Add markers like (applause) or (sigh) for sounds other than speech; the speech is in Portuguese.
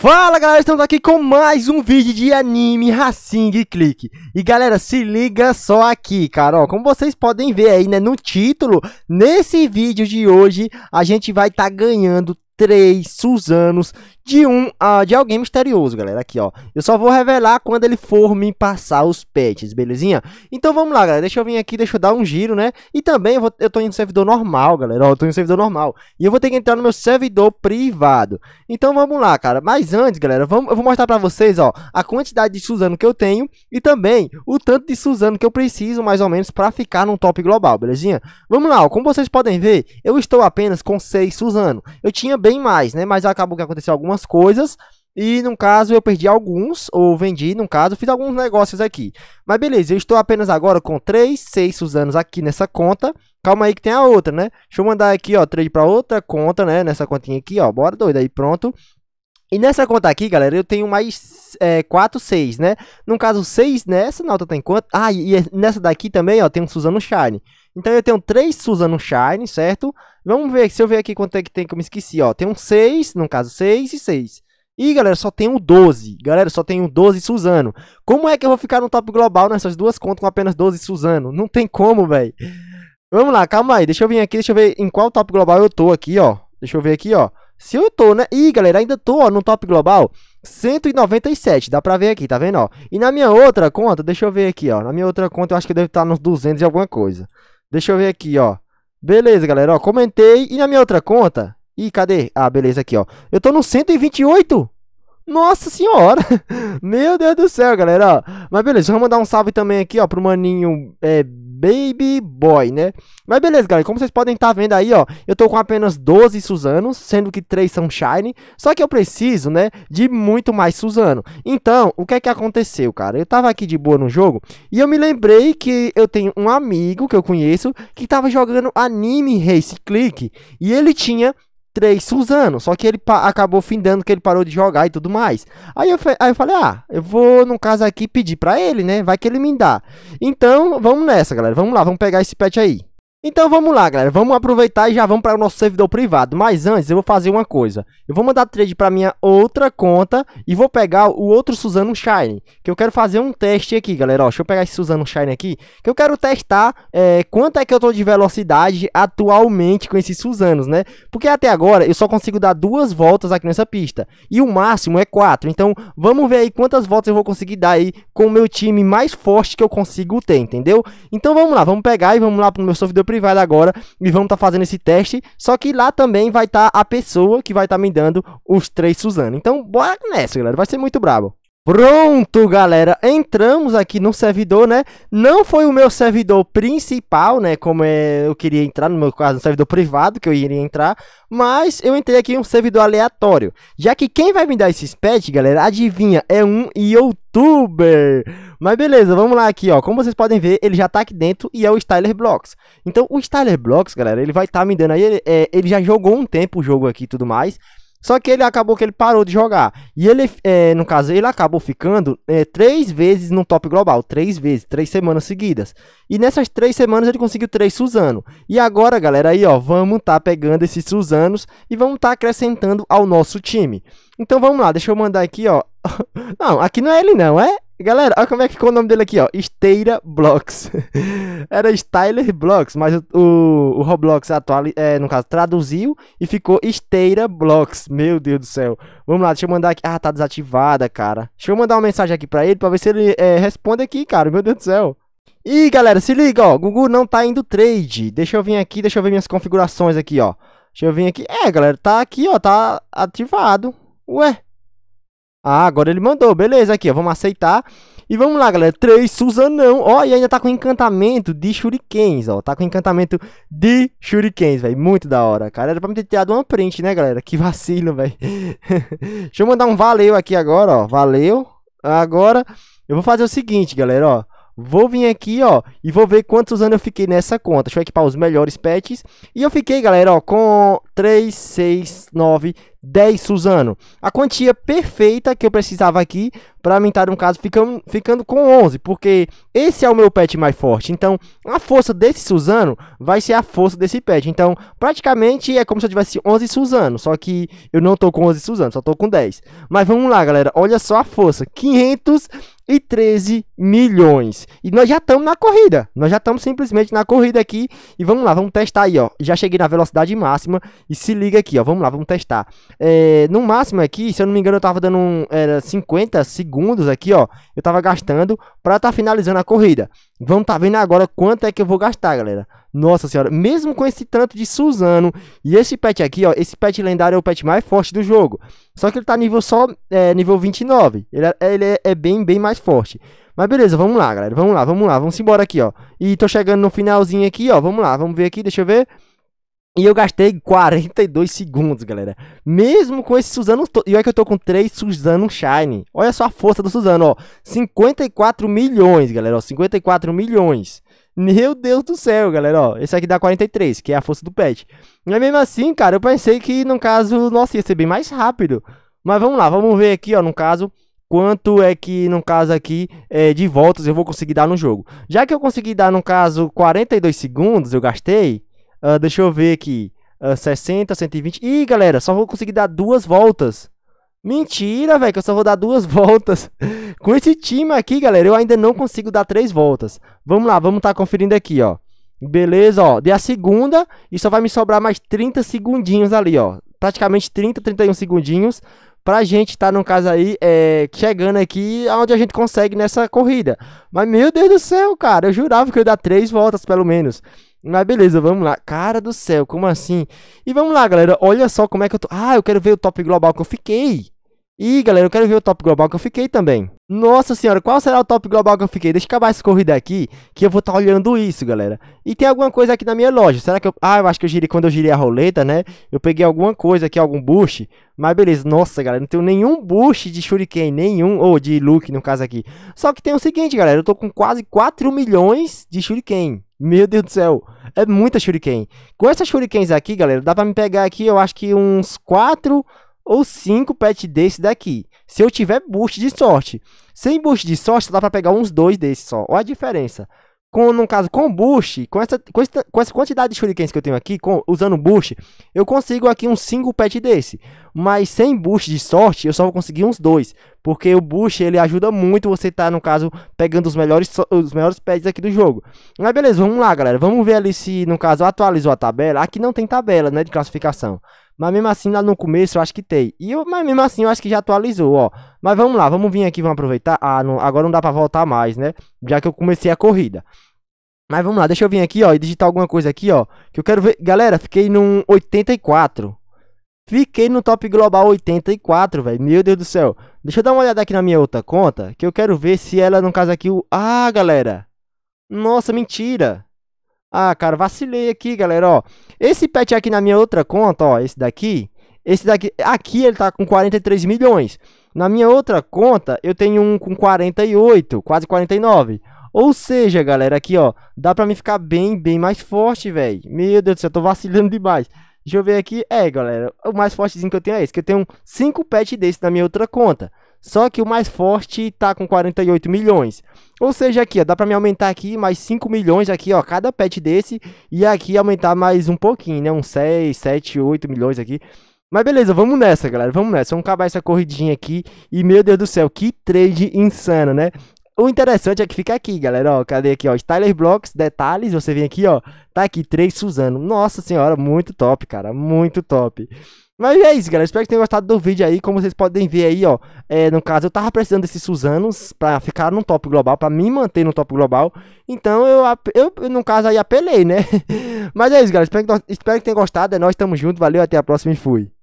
Fala galera, estamos aqui com mais um vídeo de anime Racing Click. E galera, se liga só aqui, cara, ó, como vocês podem ver aí, né, no título, nesse vídeo de hoje, a gente vai estar tá ganhando três Suzanos de um ah, de alguém misterioso, galera. Aqui, ó. Eu só vou revelar quando ele for me passar os pets, belezinha? Então vamos lá, galera. Deixa eu vir aqui, deixa eu dar um giro, né? E também eu, vou, eu tô em um servidor normal, galera. Ó, eu tô em um servidor normal. E eu vou ter que entrar no meu servidor privado. Então vamos lá, cara. Mas antes, galera, vamos, eu vou mostrar pra vocês, ó, a quantidade de Suzano que eu tenho e também o tanto de Suzano que eu preciso, mais ou menos, pra ficar num top global, belezinha? Vamos lá, ó. Como vocês podem ver, eu estou apenas com seis Suzano. Eu tinha bem bem mais, né? Mas acabou que aconteceu algumas coisas. E no caso eu perdi alguns, ou vendi, no caso, fiz alguns negócios aqui. Mas beleza, eu estou apenas agora com 3, 6 Suzanos aqui nessa conta. Calma aí que tem a outra, né? Deixa eu mandar aqui, ó, trade para outra conta, né? Nessa continha aqui, ó. Bora, doido, aí pronto. E nessa conta aqui, galera, eu tenho mais é, 4, 6, né? No caso, 6 nessa, na outra tem quanto? Ah, e nessa daqui também, ó, tem um Suzano Shine. Então eu tenho 3 Suzano Shine, certo? Vamos ver, se eu ver aqui quanto é que tem que eu me esqueci, ó. Tem um 6, no caso 6 e 6. E, galera, só tem um 12. Galera, só tem um 12 Suzano. Como é que eu vou ficar no top global nessas duas contas com apenas 12 Suzano? Não tem como, velho. Vamos lá, calma aí. Deixa eu vir aqui, deixa eu ver em qual top global eu tô aqui, ó. Deixa eu ver aqui, ó. Se eu tô, né? Ih, galera, ainda tô, ó, no top global 197. Dá pra ver aqui, tá vendo, ó? E na minha outra conta, deixa eu ver aqui, ó. Na minha outra conta eu acho que eu estar nos 200 e alguma coisa. Deixa eu ver aqui, ó. Beleza, galera, ó, comentei. E na minha outra conta? Ih, cadê? Ah, beleza, aqui, ó. Eu tô no 128. Nossa senhora! (laughs) Meu Deus do céu, galera. Ó. Mas beleza, vamos mandar um salve também aqui, ó, pro maninho é, Baby Boy, né? Mas beleza, galera, como vocês podem estar tá vendo aí, ó, eu tô com apenas 12 Suzanos, sendo que 3 são Shine, só que eu preciso, né, de muito mais Suzano. Então, o que é que aconteceu, cara? Eu tava aqui de boa no jogo e eu me lembrei que eu tenho um amigo que eu conheço que tava jogando anime Race Click e ele tinha 3 Suzano. Só que ele acabou findando que ele parou de jogar e tudo mais. Aí eu, aí eu falei, ah, eu vou, no caso aqui, pedir pra ele, né? Vai que ele me dá. Então, vamos nessa, galera. Vamos lá, vamos pegar esse pet aí. Então vamos lá, galera. Vamos aproveitar e já vamos para o nosso servidor privado. Mas antes, eu vou fazer uma coisa. Eu vou mandar trade para minha outra conta e vou pegar o outro Suzano Shine. Que eu quero fazer um teste aqui, galera. Ó, deixa eu pegar esse Suzano Shine aqui. Que eu quero testar é, quanto é que eu tô de velocidade atualmente com esses Suzanos, né? Porque até agora eu só consigo dar duas voltas aqui nessa pista. E o máximo é quatro. Então vamos ver aí quantas voltas eu vou conseguir dar aí com o meu time mais forte que eu consigo ter, entendeu? Então vamos lá, vamos pegar e vamos lá para o meu servidor privado privada agora e vamos estar tá fazendo esse teste. Só que lá também vai estar tá a pessoa que vai estar tá me dando os três Suzano. Então, bora nessa, galera. Vai ser muito brabo. Pronto, galera, entramos aqui no servidor, né? Não foi o meu servidor principal, né? Como é, eu queria entrar, no meu caso, no servidor privado que eu iria entrar, mas eu entrei aqui em um servidor aleatório. Já que quem vai me dar esses pets, galera, adivinha, é um youtuber. Mas beleza, vamos lá aqui, ó. Como vocês podem ver, ele já tá aqui dentro e é o Styler Blocks. Então, o Styler Blocks, galera, ele vai estar tá me dando aí, ele, é, ele já jogou um tempo o jogo aqui e tudo mais. Só que ele acabou que ele parou de jogar. E ele, é, no caso, ele acabou ficando é, três vezes no top global. Três vezes, três semanas seguidas. E nessas três semanas ele conseguiu três Suzano. E agora, galera, aí ó, vamos tá pegando esses Suzanos e vamos tá acrescentando ao nosso time. Então vamos lá, deixa eu mandar aqui, ó. (laughs) Não, aqui não é ele não, é Galera, olha como é que ficou o nome dele aqui, ó. Esteira Blocks. (laughs) Era Styler Blocks, mas o, o Roblox atual, é, no caso, traduziu e ficou Esteira Blocks. Meu Deus do céu. Vamos lá, deixa eu mandar aqui. Ah, tá desativada, cara. Deixa eu mandar uma mensagem aqui pra ele, pra ver se ele é, responde aqui, cara. Meu Deus do céu. E galera, se liga, ó. Gugu não tá indo trade. Deixa eu vir aqui, deixa eu ver minhas configurações aqui, ó. Deixa eu vir aqui. É, galera, tá aqui, ó. Tá ativado. Ué. Ah, agora ele mandou. Beleza, aqui, ó. Vamos aceitar. E vamos lá, galera. Três Suzanão. Ó, e ainda tá com encantamento de shurikens, ó. Tá com encantamento de shurikens, velho. Muito da hora, cara. Era pra me ter tirado uma print, né, galera? Que vacilo, velho. (laughs) Deixa eu mandar um valeu aqui agora, ó. Valeu. Agora, eu vou fazer o seguinte, galera, ó. Vou vir aqui, ó, e vou ver quantos anos eu fiquei nessa conta. Deixa eu equipar os melhores pets. E eu fiquei, galera, ó, com 3, 6, 9, 10 Suzano. A quantia perfeita que eu precisava aqui para aumentar um no caso, ficando, ficando com 11, porque esse é o meu pet mais forte. Então, a força desse Suzano vai ser a força desse pet. Então, praticamente é como se eu tivesse 11 Suzano, só que eu não tô com 11 Suzano, só tô com 10. Mas vamos lá, galera, olha só a força, 513 milhões. E nós já estamos na corrida, nós já estamos simplesmente na corrida aqui. E vamos lá, vamos testar aí, ó. Já cheguei na velocidade máxima e se liga aqui, ó. Vamos lá, vamos testar. É, no máximo aqui, se eu não me engano, eu tava dando um, era 50 segundos aqui, ó. Eu tava gastando pra tá finalizando a corrida. Vamos tá vendo agora quanto é que eu vou gastar, galera. Nossa senhora, mesmo com esse tanto de Suzano e esse pet aqui, ó. Esse pet lendário é o pet mais forte do jogo. Só que ele tá nível só, é, nível 29. Ele, é, ele é, é bem, bem mais forte. Mas beleza, vamos lá, galera. Vamos lá, vamos lá. Vamos embora aqui, ó. E tô chegando no finalzinho aqui, ó. Vamos lá, vamos ver aqui, deixa eu ver. E eu gastei 42 segundos, galera. Mesmo com esse Suzano... E olha que eu tô com 3 Suzano Shine. Olha só a força do Suzano, ó. 54 milhões, galera, ó. 54 milhões. Meu Deus do céu, galera, ó. Esse aqui dá 43, que é a força do pet. Mas mesmo assim, cara, eu pensei que, no caso, nossa, ia ser bem mais rápido. Mas vamos lá, vamos ver aqui, ó, no caso quanto é que, no caso aqui, é, de voltas eu vou conseguir dar no jogo. Já que eu consegui dar, no caso, 42 segundos, eu gastei, Uh, deixa eu ver aqui. Uh, 60, 120. Ih, galera, só vou conseguir dar duas voltas. Mentira, velho, que eu só vou dar duas (laughs) voltas. Com esse time aqui, galera, eu ainda não consigo dar três voltas. Vamos lá, vamos estar tá conferindo aqui, ó. Beleza, ó. Dei a segunda e só vai me sobrar mais 30 segundinhos ali, ó. Praticamente 30, 31 segundinhos pra gente estar, tá, no caso aí, é, chegando aqui aonde a gente consegue nessa corrida. Mas, meu Deus do céu, cara, eu jurava que eu ia dar três voltas, pelo menos. Mas beleza, vamos lá. Cara do céu, como assim? E vamos lá, galera. Olha só como é que eu tô. Ah, eu quero ver o top global que eu fiquei. E galera, eu quero ver o top global que eu fiquei também. Nossa senhora, qual será o top global que eu fiquei? Deixa eu acabar essa corrida aqui, que eu vou estar tá olhando isso, galera. E tem alguma coisa aqui na minha loja. Será que eu... Ah, eu acho que eu girei quando eu girei a roleta, né? Eu peguei alguma coisa aqui, algum boost. Mas beleza, nossa, galera, não tenho nenhum boost de shuriken, nenhum, ou de look, no caso aqui. Só que tem o seguinte, galera, eu tô com quase 4 milhões de shuriken. Meu Deus do céu, é muita shuriken. Com essas shurikens aqui, galera, dá pra me pegar aqui, eu acho que uns 4 ou 5 pets desse daqui. Se eu tiver boost de sorte. Sem boost de sorte, dá pra pegar uns dois desses só. Olha a diferença com, no caso, com o boost, com essa, com, essa, com essa quantidade de shurikens que eu tenho aqui, com, usando o boost, eu consigo aqui um single pet desse. Mas sem boost de sorte, eu só vou conseguir uns dois. Porque o boost, ele ajuda muito você tá, no caso, pegando os melhores, os melhores pets aqui do jogo. Mas beleza, vamos lá, galera. Vamos ver ali se, no caso, atualizou a tabela. Aqui não tem tabela, né, de classificação. Mas mesmo assim, lá no começo, eu acho que tem. E eu, mas mesmo assim, eu acho que já atualizou, ó. Mas vamos lá, vamos vir aqui, vamos aproveitar. Ah, não, agora não dá pra voltar mais, né? Já que eu comecei a corrida. Mas vamos lá, deixa eu vir aqui, ó, e digitar alguma coisa aqui, ó. Que eu quero ver. Galera, fiquei num 84. Fiquei no top global 84, velho. Meu Deus do céu. Deixa eu dar uma olhada aqui na minha outra conta. Que eu quero ver se ela, no caso aqui, o. Ah, galera. Nossa, mentira. Ah, cara, vacilei aqui, galera, ó. Esse pet aqui na minha outra conta, ó, esse daqui, esse daqui, aqui ele tá com 43 milhões. Na minha outra conta, eu tenho um com 48, quase 49. Ou seja, galera, aqui, ó, dá pra mim ficar bem, bem mais forte, velho. Meu Deus do céu, tô vacilando demais. Deixa eu ver aqui. É, galera, o mais fortezinho que eu tenho é esse, que eu tenho cinco pets desse na minha outra conta. Só que o mais forte está com 48 milhões. Ou seja, aqui, ó, dá para me aumentar aqui mais 5 milhões aqui, ó, cada pet desse. E aqui aumentar mais um pouquinho, né? Uns 6, 7, 8 milhões aqui. Mas beleza, vamos nessa, galera. Vamos nessa. Vamos acabar essa corridinha aqui. E meu Deus do céu, que trade insano, né? O interessante é que fica aqui, galera, ó, cadê aqui, ó, Styler Blocks, detalhes, você vem aqui, ó, tá aqui, 3 Suzano, nossa senhora, muito top, cara, muito top. Mas é isso, galera. Espero que tenham gostado do vídeo aí. Como vocês podem ver aí, ó. É, no caso, eu tava precisando desses Suzanos pra ficar no top global, pra me manter no top global. Então, eu, eu no caso, aí apelei, né? (laughs) Mas é isso, galera. Espero que, espero que tenham gostado. É nóis, tamo junto. Valeu, até a próxima e fui.